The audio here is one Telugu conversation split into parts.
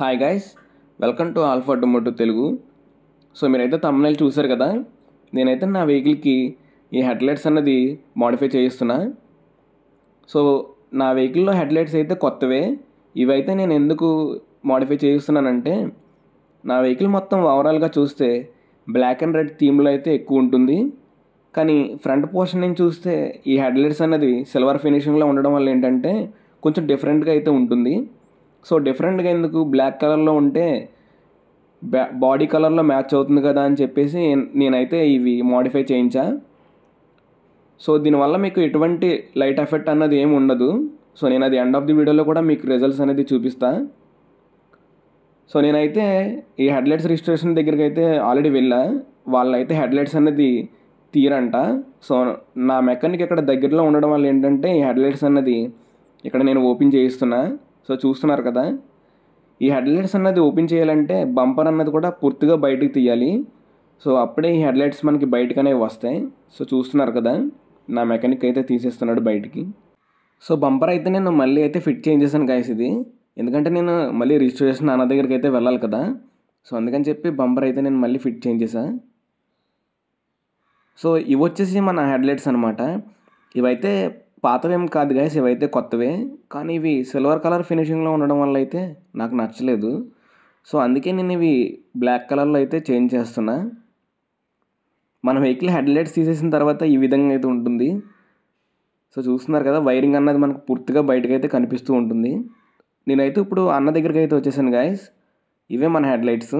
hi guys welcome to Alpha Tomato Telugu so మీరైతే తమ్ముళ్ళు చూశారు కదా నేనైతే నా వెహికల్కి ఈ హెడ్లైట్స్ అన్నది మోడిఫై చేయిస్తున్నా సో నా వెహికల్లో హెడ్లైట్స్ అయితే కొత్తవే ఇవైతే నేను ఎందుకు మోడిఫై చేయిస్తున్నానంటే నా వెహికల్ మొత్తం ఓవరాల్గా చూస్తే బ్లాక్ అండ్ రెడ్ థీమ్లో అయితే ఎక్కువ ఉంటుంది కానీ ఫ్రంట్ పోర్షన్ నుంచి చూస్తే ఈ హెడ్లైట్స్ అన్నది సిల్వర్ ఫినిషింగ్లో ఉండడం వల్ల ఏంటంటే కొంచెం డిఫరెంట్గా అయితే ఉంటుంది సో డిఫరెంట్గా ఎందుకు బ్లాక్ కలర్లో ఉంటే బాడీ కలర్లో మ్యాచ్ అవుతుంది కదా అని చెప్పేసి నేనైతే ఇవి మోడిఫై చేయించా సో దీనివల్ల మీకు ఎటువంటి లైట్ ఎఫెక్ట్ అన్నది ఏమి ఉండదు సో నేను అది ఎండ్ ఆఫ్ ది వీడియోలో కూడా మీకు రిజల్ట్స్ అనేది చూపిస్తా సో నేనైతే ఈ హెడ్లైట్స్ రిజిస్ట్రేషన్ దగ్గరికి అయితే ఆల్రెడీ వెళ్ళా వాళ్ళైతే హెడ్లైట్స్ అనేది తీరంట సో నా మెకానిక్ ఇక్కడ దగ్గరలో ఉండడం వల్ల ఏంటంటే ఈ హెడ్లైట్స్ అన్నది ఇక్కడ నేను ఓపెన్ చేయిస్తున్నా సో చూస్తున్నారు కదా ఈ హెడ్లైట్స్ అన్నది ఓపెన్ చేయాలంటే బంపర్ అన్నది కూడా పూర్తిగా బయటకు తీయాలి సో అప్పుడే ఈ హెడ్లైట్స్ మనకి బయటకనే వస్తాయి సో చూస్తున్నారు కదా నా మెకానిక్ అయితే తీసేస్తున్నాడు బయటికి సో బంపర్ అయితే నేను మళ్ళీ అయితే ఫిట్ చేయించేసాను గాయస్ ఇది ఎందుకంటే నేను మళ్ళీ రిజిస్ట్రేషన్ నాన్న దగ్గరికి అయితే వెళ్ళాలి కదా సో అందుకని చెప్పి బంపర్ అయితే నేను మళ్ళీ ఫిట్ చేయించేసా సో ఇవి వచ్చేసి మన హెడ్లైట్స్ అనమాట ఇవైతే పాతవేం కాదు గాయస్ ఇవైతే కొత్తవే కానీ ఇవి సిల్వర్ కలర్ ఫినిషింగ్లో ఉండడం వల్ల అయితే నాకు నచ్చలేదు సో అందుకే నేను ఇవి బ్లాక్ కలర్లో అయితే చేంజ్ చేస్తున్నా మన వెహికల్ హెడ్లైట్స్ తీసేసిన తర్వాత ఈ విధంగా అయితే ఉంటుంది సో చూస్తున్నారు కదా వైరింగ్ అన్నది మనకు పూర్తిగా బయటకు అయితే కనిపిస్తూ ఉంటుంది నేనైతే ఇప్పుడు అన్న దగ్గరికి అయితే వచ్చేసాను గాయస్ ఇవే మన హెడ్లైట్స్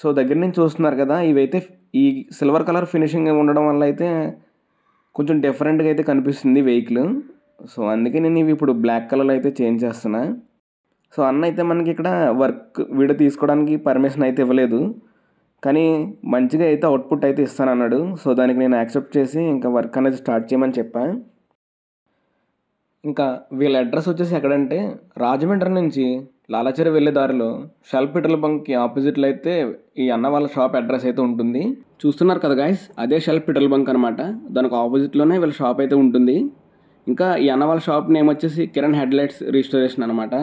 సో దగ్గర నుంచి చూస్తున్నారు కదా ఇవైతే ఈ సిల్వర్ కలర్ ఫినిషింగ్ ఉండడం వల్ల అయితే కొంచెం డిఫరెంట్గా అయితే కనిపిస్తుంది వెహికల్ సో అందుకే నేను ఇవి ఇప్పుడు బ్లాక్ కలర్లో అయితే చేంజ్ చేస్తున్నా సో అన్న అయితే మనకి ఇక్కడ వర్క్ వీడియో తీసుకోవడానికి పర్మిషన్ అయితే ఇవ్వలేదు కానీ మంచిగా అయితే అవుట్పుట్ అయితే ఇస్తాను అన్నాడు సో దానికి నేను యాక్సెప్ట్ చేసి ఇంకా వర్క్ అనేది స్టార్ట్ చేయమని చెప్పా ఇంకా వీళ్ళ అడ్రస్ వచ్చేసి ఎక్కడంటే రాజమండ్రి నుంచి లాలాచెరు వెళ్ళే దారిలో పెట్రోల్ బంక్కి ఆపోజిట్లో అయితే ఈ అన్న వాళ్ళ షాప్ అడ్రస్ అయితే ఉంటుంది చూస్తున్నారు కదా గాయస్ అదే షెల్ఫ్ పెట్రోల్ బంక్ అనమాట దానికి ఆపోజిట్లోనే వీళ్ళ షాప్ అయితే ఉంటుంది ఇంకా ఈ అన్న వాళ్ళ షాప్ నేమ్ వచ్చేసి కిరణ్ హెడ్లైట్స్ రిజిస్టరేషన్ అనమాట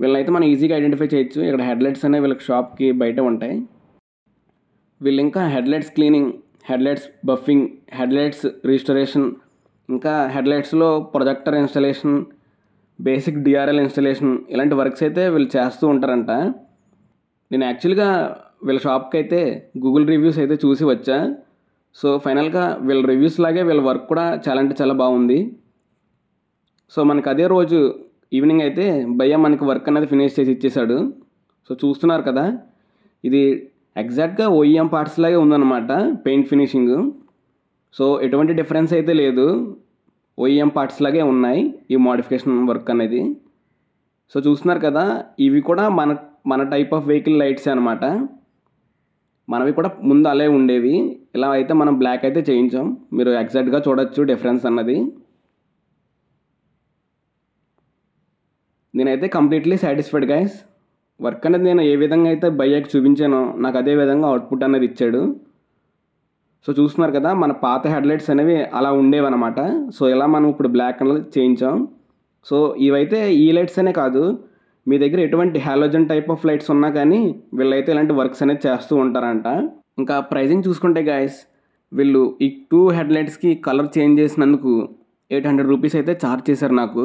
వీళ్ళనైతే మనం ఈజీగా ఐడెంటిఫై చేయొచ్చు ఇక్కడ హెడ్లైట్స్ అనేవి వీళ్ళకి షాప్కి బయట ఉంటాయి వీళ్ళు ఇంకా headlights cleaning headlights buffing headlights registration ఇంకా హెడ్లైట్స్లో projector installation basic DRL installation ఇలాంటి వర్క్స్ అయితే వీళ్ళు చేస్తూ ఉంటారంట నేను యాక్చువల్గా వీళ్ళ షాప్కి అయితే గూగుల్ రివ్యూస్ అయితే చూసి వచ్చా సో ఫైనల్గా వీళ్ళ రివ్యూస్ లాగే వీళ్ళ వర్క్ కూడా చాలా అంటే చాలా బాగుంది సో మనకు అదే రోజు ఈవినింగ్ అయితే భయ్య మనకి వర్క్ అనేది ఫినిష్ చేసి ఇచ్చేశాడు సో చూస్తున్నారు కదా ఇది ఎగ్జాక్ట్గా ఓఈఎం పార్ట్స్ లాగే ఉందన్నమాట పెయింట్ ఫినిషింగ్ సో ఎటువంటి డిఫరెన్స్ అయితే లేదు ఓఈఎం పార్ట్స్ లాగే ఉన్నాయి ఈ మోడిఫికేషన్ వర్క్ అనేది సో చూస్తున్నారు కదా ఇవి కూడా మన మన టైప్ ఆఫ్ వెహికల్ లైట్స్ అనమాట మనవి కూడా ముందు అలే ఉండేవి ఇలా అయితే మనం బ్లాక్ అయితే చేయించాం మీరు ఎగ్జాక్ట్గా చూడొచ్చు డిఫరెన్స్ అన్నది నేనైతే కంప్లీట్లీ సాటిస్ఫైడ్ గైస్ వర్క్ అనేది నేను ఏ విధంగా అయితే బయ్యాకి చూపించానో నాకు అదే విధంగా అవుట్పుట్ అనేది ఇచ్చాడు సో చూస్తున్నారు కదా మన పాత హెడ్లైట్స్ అనేవి అలా ఉండేవన్నమాట సో ఇలా మనం ఇప్పుడు బ్లాక్ అనేది చేయించాం సో ఇవైతే ఈ లైట్స్ అనే కాదు మీ దగ్గర ఎటువంటి హాలోజన్ టైప్ ఆఫ్ లైట్స్ ఉన్నా కానీ వీళ్ళైతే ఇలాంటి వర్క్స్ అనేది చేస్తూ ఉంటారంట ఇంకా ప్రైజింగ్ చూసుకుంటే గాయస్ వీళ్ళు ఈ టూ హెడ్లైట్స్కి కలర్ చేంజ్ చేసినందుకు ఎయిట్ హండ్రెడ్ రూపీస్ అయితే ఛార్జ్ చేశారు నాకు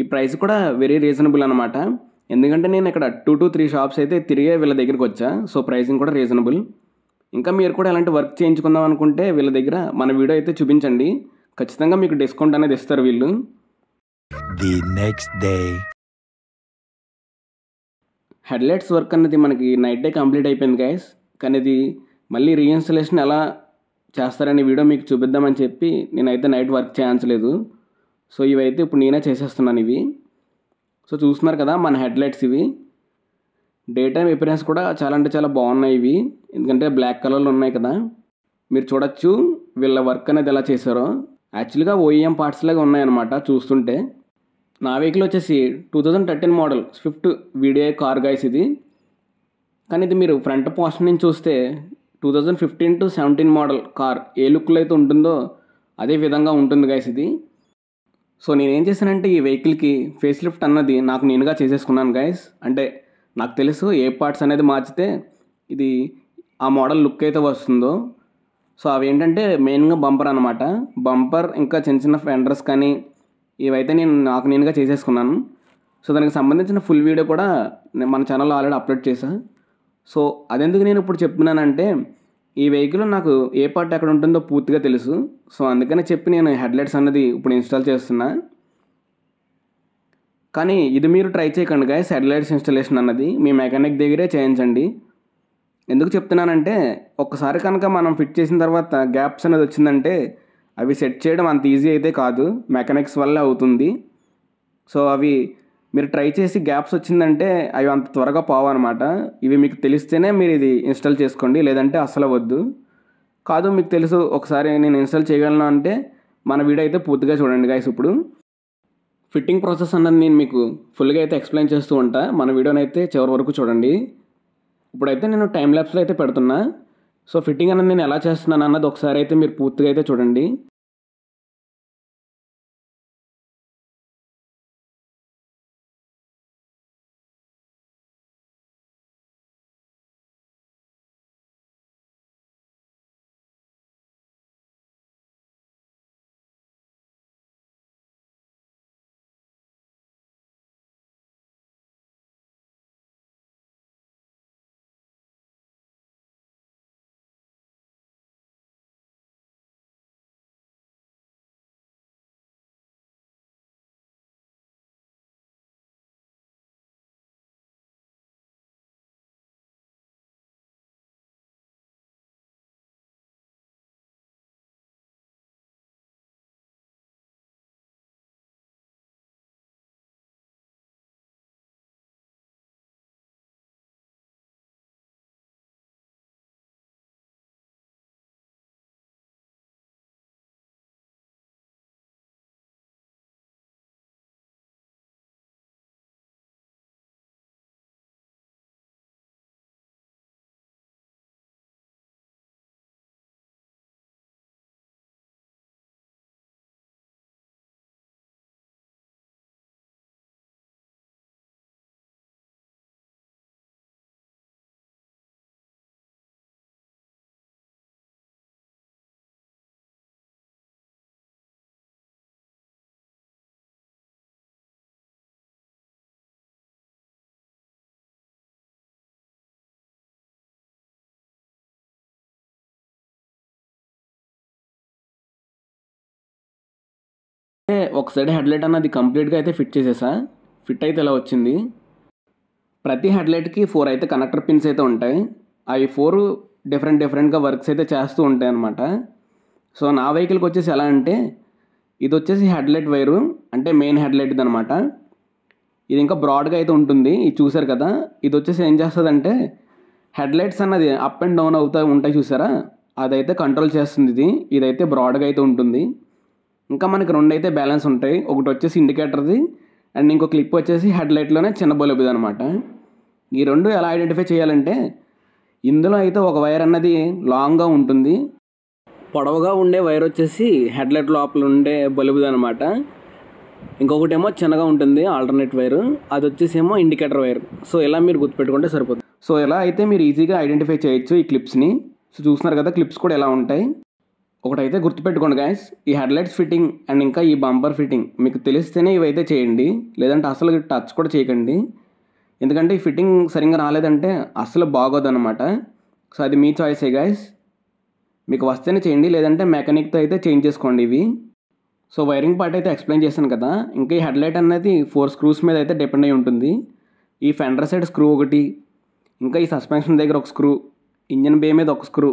ఈ ప్రైస్ కూడా వెరీ రీజనబుల్ అనమాట ఎందుకంటే నేను ఇక్కడ టూ టు త్రీ షాప్స్ అయితే తిరిగే వీళ్ళ దగ్గరికి వచ్చా సో ప్రైసింగ్ కూడా రీజనబుల్ ఇంకా మీరు కూడా ఇలాంటి వర్క్ చేయించుకుందాం అనుకుంటే వీళ్ళ దగ్గర మన వీడియో అయితే చూపించండి ఖచ్చితంగా మీకు డిస్కౌంట్ అనేది ఇస్తారు వీళ్ళు the next day headlights work అనేది మనకి నైట్ డే కంప్లీట్ అయిపోయింది గాయస్ కానీ ఇది మళ్ళీ రీఇన్స్టలేషన్ ఎలా చేస్తారని వీడియో మీకు చూపిద్దామని చెప్పి నేనైతే నైట్ వర్క్ చేయించలేదు సో ఇవైతే ఇప్పుడు నేనే చేసేస్తున్నాను ఇవి సో చూస్తున్నారు కదా మన హెడ్లైట్స్ ఇవి డే టైం అపిరెన్స్ కూడా చాలా అంటే చాలా బాగున్నాయి ఇవి ఎందుకంటే బ్లాక్ కలర్లో ఉన్నాయి కదా మీరు చూడొచ్చు వీళ్ళ వర్క్ అనేది ఎలా చేశారో యాక్చువల్గా ఓఈఎం పార్ట్స్ లాగా ఉన్నాయన్నమాట చూస్తుంటే నా వెహికల్ వచ్చేసి two thousand thirteen model Swift VDI car guys ఇది కానీ ఇది మీరు ఫ్రంట్ పోర్షన్ నుంచి చూస్తే two thousand fifteen to seventeen model car ఏ లుక్లో అయితే ఉంటుందో అదే విధంగా ఉంటుంది గైస్ ఇది సో నేనేం చేశానంటే ఈ వెహికల్కి ఫేస్ లిఫ్ట్ అన్నది నాకు నేనుగా చేసేసుకున్నాను గైస్ అంటే నాకు తెలుసు ఏ పార్ట్స్ అనేది మార్చితే ఇది ఆ మోడల్ లుక్ అయితే వస్తుందో సో అవి ఏంటంటే మెయిన్గా బంపర్ అనమాట బంపర్ ఇంకా చిన్న చిన్న ఫెండర్స్ కానీ ఇవైతే నేను నాకు నేనుగా చేసేసుకున్నాను సో దానికి సంబంధించిన ఫుల్ వీడియో కూడా నేను మన ఛానల్లో ఆల్రెడీ అప్లోడ్ చేశా సో అదెందుకు నేను ఇప్పుడు చెప్తున్నానంటే ఈ వెహికల్ నాకు ఏ పార్ట్ ఎక్కడ ఉంటుందో పూర్తిగా తెలుసు సో అందుకనే చెప్పి నేను హెడ్లైట్స్ అన్నది ఇప్పుడు ఇన్స్టాల్ చేస్తున్నా కానీ ఇది మీరు ట్రై చేయకండి గాయస్ హెడ్లైట్స్ ఇన్స్టాలేషన్ అన్నది మీ మెకానిక్ దగ్గరే చేయించండి ఎందుకు చెప్తున్నానంటే ఒక్కసారి కనుక మనం ఫిట్ చేసిన తర్వాత గ్యాప్స్ అనేది వచ్చిందంటే అవి సెట్ చేయడం అంత ఈజీ అయితే కాదు మెకానిక్స్ వల్ల అవుతుంది సో అవి మీరు ట్రై చేసి గ్యాప్స్ వచ్చిందంటే అవి అంత త్వరగా పోవన్నమాట ఇవి మీకు తెలిస్తేనే మీరు ఇది ఇన్స్టాల్ చేసుకోండి లేదంటే అస్సలు వద్దు కాదు మీకు తెలుసు ఒకసారి నేను ఇన్స్టాల్ చేయగలను అంటే మన వీడియో అయితే పూర్తిగా చూడండి గాయస్ ఇప్పుడు ఫిట్టింగ్ ప్రాసెస్ అన్నది నేను మీకు ఫుల్గా అయితే ఎక్స్ప్లెయిన్ చేస్తూ ఉంటా మన వీడియోనైతే చివరి వరకు చూడండి ఇప్పుడైతే నేను టైం ల్యాబ్స్లో అయితే పెడుతున్నా సో ఫిట్టింగ్ అనేది నేను ఎలా చేస్తున్నాను అన్నది ఒకసారి అయితే మీరు పూర్తిగా అయితే చూడండి ఒక సైడ్ హెడ్లైట్ అన్నది కంప్లీట్గా అయితే ఫిట్ చేసేసా ఫిట్ అయితే ఇలా వచ్చింది ప్రతి హెడ్లైట్కి ఫోర్ అయితే కనెక్టర్ పిన్స్ అయితే ఉంటాయి అవి ఫోర్ డిఫరెంట్ డిఫరెంట్గా వర్క్స్ అయితే చేస్తూ ఉంటాయి అనమాట సో నా వెహికల్కి వచ్చేసి ఎలా అంటే ఇది వచ్చేసి హెడ్లైట్ వైరు అంటే మెయిన్ హెడ్లైట్ది అనమాట ఇది ఇంకా బ్రాడ్గా అయితే ఉంటుంది ఇది చూసారు కదా ఇది వచ్చేసి ఏం చేస్తుంది అంటే హెడ్లైట్స్ అన్నది అప్ అండ్ డౌన్ అవుతా ఉంటాయి చూసారా అదైతే కంట్రోల్ చేస్తుంది ఇది ఇదైతే బ్రాడ్గా అయితే ఉంటుంది ఇంకా మనకి రెండు అయితే బ్యాలెన్స్ ఉంటాయి ఒకటి వచ్చేసి ఇండికేటర్ది అండ్ ఇంకో క్లిప్ వచ్చేసి హెడ్ లైట్లోనే చిన్న బల్బుది అనమాట ఈ రెండు ఎలా ఐడెంటిఫై చేయాలంటే ఇందులో అయితే ఒక వైర్ అన్నది లాంగ్గా ఉంటుంది పొడవుగా ఉండే వైర్ వచ్చేసి హెడ్ లైట్ లోపల ఉండే బల్బుది అనమాట ఇంకొకటేమో చిన్నగా ఉంటుంది ఆల్టర్నేట్ వైర్ అది వచ్చేసేమో ఇండికేటర్ వైర్ సో ఇలా మీరు గుర్తుపెట్టుకుంటే సరిపోతుంది సో ఇలా అయితే మీరు ఈజీగా ఐడెంటిఫై చేయొచ్చు ఈ క్లిప్స్ని సో చూస్తున్నారు కదా క్లిప్స్ కూడా ఎలా ఉంటాయి ఒకటైతే గుర్తుపెట్టుకోండి గాయస్ ఈ హెడ్లైట్స్ ఫిట్టింగ్ అండ్ ఇంకా ఈ బంపర్ ఫిట్టింగ్ మీకు తెలిస్తేనే ఇవైతే చేయండి లేదంటే అసలు టచ్ కూడా చేయకండి ఎందుకంటే ఈ ఫిట్టింగ్ సరిగ్గా రాలేదంటే అసలు అనమాట సో అది మీ చాయిసే గాయస్ మీకు వస్తేనే చేయండి లేదంటే మెకానిక్తో అయితే చేంజ్ చేసుకోండి ఇవి సో వైరింగ్ పార్ట్ అయితే ఎక్స్ప్లెయిన్ చేశాను కదా ఇంకా ఈ హెడ్లైట్ అనేది ఫోర్ స్క్రూస్ మీద అయితే డిపెండ్ అయి ఉంటుంది ఈ ఫెండర్ సైడ్ స్క్రూ ఒకటి ఇంకా ఈ సస్పెన్షన్ దగ్గర ఒక స్క్రూ ఇంజన్ బే మీద ఒక స్క్రూ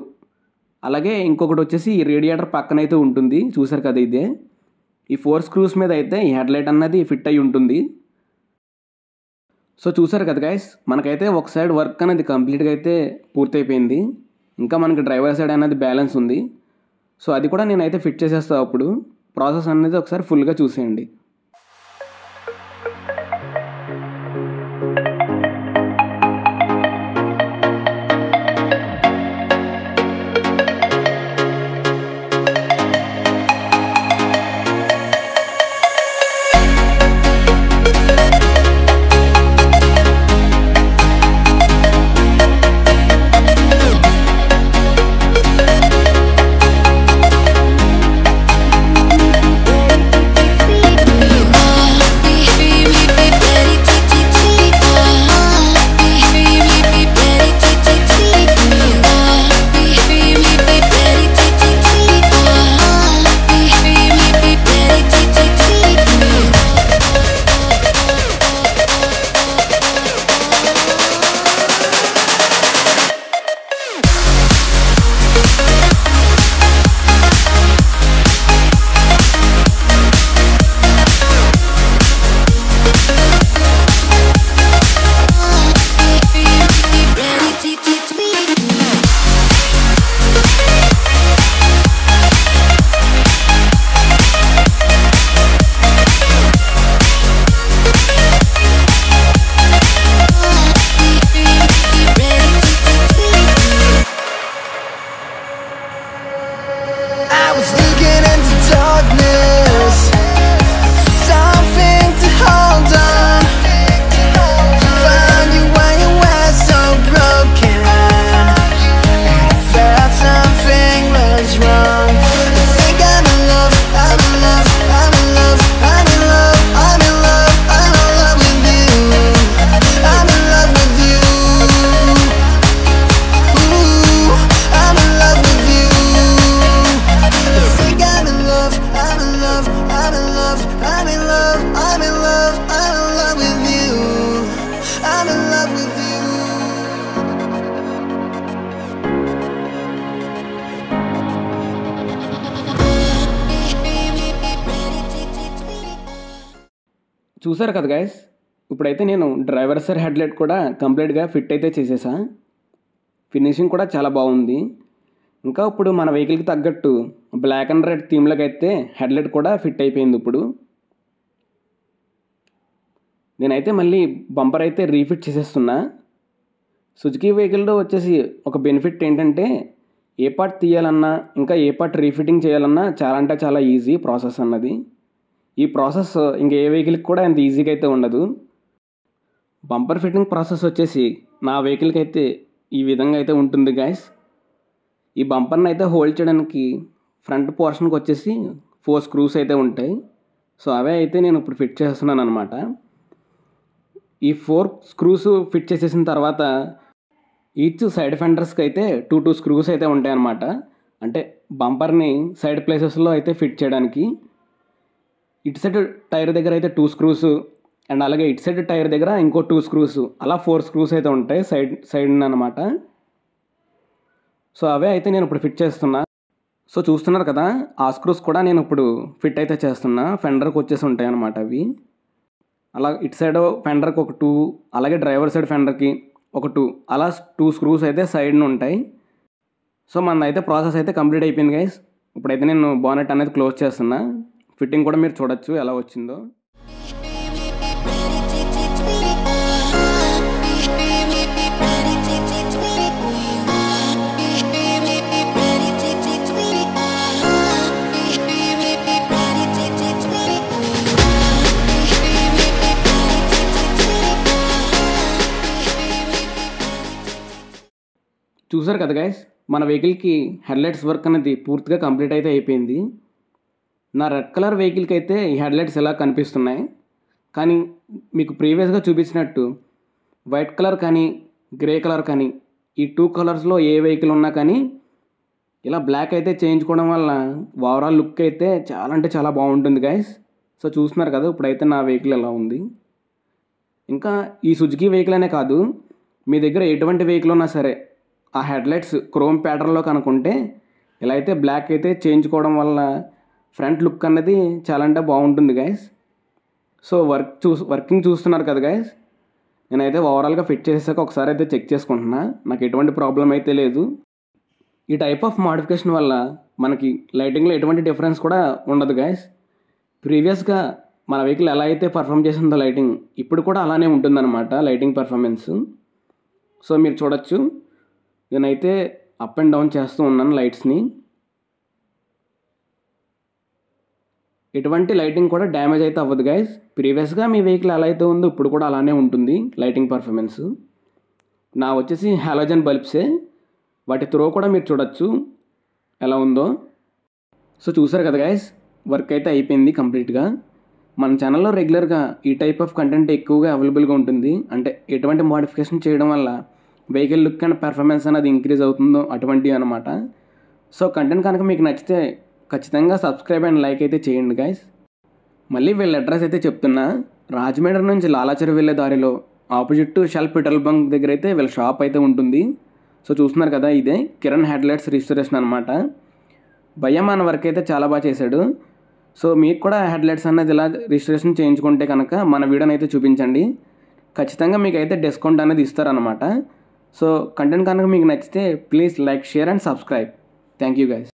అలాగే ఇంకొకటి వచ్చేసి ఈ రేడియేటర్ పక్కనైతే ఉంటుంది చూసారు కదా ఇదే ఈ ఫోర్ స్క్రూస్ మీద అయితే ఈ హెడ్లైట్ అన్నది ఫిట్ అయి ఉంటుంది సో చూసారు కదా గాయస్ మనకైతే ఒక సైడ్ వర్క్ అనేది కంప్లీట్గా అయితే పూర్తయిపోయింది ఇంకా మనకి డ్రైవర్ సైడ్ అనేది బ్యాలెన్స్ ఉంది సో అది కూడా నేనైతే ఫిట్ చేసేస్తా అప్పుడు ప్రాసెస్ అనేది ఒకసారి ఫుల్గా చూసేయండి చూసారు కదా గాయస్ ఇప్పుడైతే నేను డ్రైవర్ సార్ హెడ్లైట్ కూడా కంప్లీట్గా ఫిట్ అయితే చేసేసా ఫినిషింగ్ కూడా చాలా బాగుంది ఇంకా ఇప్పుడు మన వెహికల్కి తగ్గట్టు బ్లాక్ అండ్ రెడ్ థీమ్లోకి అయితే హెడ్లైట్ కూడా ఫిట్ అయిపోయింది ఇప్పుడు నేనైతే మళ్ళీ బంపర్ అయితే రీఫిట్ చేసేస్తున్నా సుజుకి వెహికల్లో వచ్చేసి ఒక బెనిఫిట్ ఏంటంటే ఏ పార్ట్ తీయాలన్నా ఇంకా ఏ పార్ట్ రీఫిట్టింగ్ చేయాలన్నా చాలా అంటే చాలా ఈజీ ప్రాసెస్ అన్నది ఈ ప్రాసెస్ ఇంక ఏ వెహికల్కి కూడా అంత ఈజీగా అయితే ఉండదు బంపర్ ఫిట్టింగ్ ప్రాసెస్ వచ్చేసి నా వెహికల్కి అయితే ఈ విధంగా అయితే ఉంటుంది గాయస్ ఈ బంపర్ని అయితే హోల్డ్ చేయడానికి ఫ్రంట్ పోర్షన్కి వచ్చేసి ఫోర్ స్క్రూస్ అయితే ఉంటాయి సో అవే అయితే నేను ఇప్పుడు ఫిట్ చేస్తున్నాను అనమాట ఈ ఫోర్ స్క్రూస్ ఫిట్ చేసేసిన తర్వాత ఈచ్ సైడ్ ఫెండర్స్కి అయితే టూ టూ స్క్రూస్ అయితే ఉంటాయి అనమాట అంటే బంపర్ని సైడ్ ప్లేసెస్లో అయితే ఫిట్ చేయడానికి ఇటు సైడ్ టైర్ దగ్గర అయితే టూ స్క్రూస్ అండ్ అలాగే ఇటు సైడ్ టైర్ దగ్గర ఇంకో టూ స్క్రూస్ అలా ఫోర్ స్క్రూస్ అయితే ఉంటాయి సైడ్ సైడ్ అనమాట సో అవే అయితే నేను ఇప్పుడు ఫిట్ చేస్తున్నా సో చూస్తున్నారు కదా ఆ స్క్రూస్ కూడా నేను ఇప్పుడు ఫిట్ అయితే చేస్తున్నా ఫెండర్కి వచ్చేసి ఉంటాయి అనమాట అవి అలా ఇటు సైడ్ ఫెండర్కి ఒక టూ అలాగే డ్రైవర్ సైడ్ ఫెండర్కి ఒక టూ అలా టూ స్క్రూస్ అయితే సైడ్ను ఉంటాయి సో మనదైతే ప్రాసెస్ అయితే కంప్లీట్ అయిపోయింది గైస్ ఇప్పుడైతే నేను బానెట్ అనేది క్లోజ్ చేస్తున్నా ఫిట్టింగ్ కూడా మీరు చూడొచ్చు ఎలా వచ్చిందో చూసారు కదా గైస్ మన వెహికల్కి హెడ్లైట్స్ వర్క్ అనేది పూర్తిగా కంప్లీట్ అయితే అయిపోయింది నా రెడ్ కలర్ వెహికల్కి అయితే ఈ హెడ్లైట్స్ ఇలా కనిపిస్తున్నాయి కానీ మీకు ప్రీవియస్గా చూపించినట్టు వైట్ కలర్ కానీ గ్రే కలర్ కానీ ఈ టూ కలర్స్లో ఏ వెహికల్ ఉన్నా కానీ ఇలా బ్లాక్ అయితే చేయించుకోవడం వల్ల ఓవరాల్ లుక్ అయితే చాలా అంటే చాలా బాగుంటుంది గాయస్ సో చూస్తున్నారు కదా ఇప్పుడైతే నా వెహికల్ ఎలా ఉంది ఇంకా ఈ సుజుకి వెహికల్ అనే కాదు మీ దగ్గర ఎటువంటి వెహికల్ ఉన్నా సరే ఆ హెడ్లైట్స్ క్రోమ్ ప్యాటర్న్లో కనుక్కుంటే ఇలా అయితే బ్లాక్ అయితే చేయించుకోవడం వల్ల ఫ్రంట్ లుక్ అన్నది చాలా అంటే బాగుంటుంది గాయస్ సో వర్క్ చూ వర్కింగ్ చూస్తున్నారు కదా గాయస్ నేనైతే ఓవరాల్గా ఫిట్ చేసాక ఒకసారి అయితే చెక్ చేసుకుంటున్నా నాకు ఎటువంటి ప్రాబ్లం అయితే లేదు ఈ టైప్ ఆఫ్ మాడిఫికేషన్ వల్ల మనకి లైటింగ్లో ఎటువంటి డిఫరెన్స్ కూడా ఉండదు గాయస్ ప్రీవియస్గా మన వెహికల్ ఎలా అయితే పర్ఫామ్ చేసిందో లైటింగ్ ఇప్పుడు కూడా అలానే ఉంటుందన్నమాట లైటింగ్ పర్ఫార్మెన్స్ సో మీరు చూడొచ్చు నేనైతే అప్ అండ్ డౌన్ చేస్తూ ఉన్నాను లైట్స్ని ఎటువంటి లైటింగ్ కూడా డ్యామేజ్ అయితే అవ్వదు గైస్ ప్రీవియస్గా మీ వెహికల్ ఎలా అయితే ఉందో ఇప్పుడు కూడా అలానే ఉంటుంది లైటింగ్ పర్ఫార్మెన్స్ నా వచ్చేసి హాలోజన్ బల్బ్సే వాటి త్రో కూడా మీరు చూడొచ్చు ఎలా ఉందో సో చూసారు కదా గైస్ వర్క్ అయితే అయిపోయింది కంప్లీట్గా మన ఛానల్లో రెగ్యులర్గా ఈ టైప్ ఆఫ్ కంటెంట్ ఎక్కువగా అవైలబుల్గా ఉంటుంది అంటే ఎటువంటి మోడిఫికేషన్ చేయడం వల్ల వెహికల్ లుక్ అండ్ పెర్ఫార్మెన్స్ అనేది ఇంక్రీజ్ అవుతుందో అటువంటివి అనమాట సో కంటెంట్ కనుక మీకు నచ్చితే ఖచ్చితంగా సబ్స్క్రైబ్ అండ్ లైక్ అయితే చేయండి గాయస్ మళ్ళీ వీళ్ళ అడ్రస్ అయితే చెప్తున్నా రాజమండ్రి నుంచి లాలాచెరు వెళ్ళే దారిలో opposite to Shell petrol bunk దగ్గర అయితే వీళ్ళ షాప్ అయితే ఉంటుంది సో చూస్తున్నారు కదా ఇదే కిరణ్ హ్యాడ్లైట్స్ రిజిస్ట్రేషన్ అనమాట భయ్యం మన వర్క్ అయితే చాలా బాగా చేశాడు సో మీకు కూడా హెడ్లైట్స్ అన్నది ఇలా రిజిస్ట్రేషన్ చేయించుకుంటే కనుక మన వీడియోని అయితే చూపించండి ఖచ్చితంగా మీకు అయితే డిస్కౌంట్ అనేది ఇస్తారనమాట సో కంటెంట్ కనుక మీకు నచ్చితే please like share and subscribe thank you guys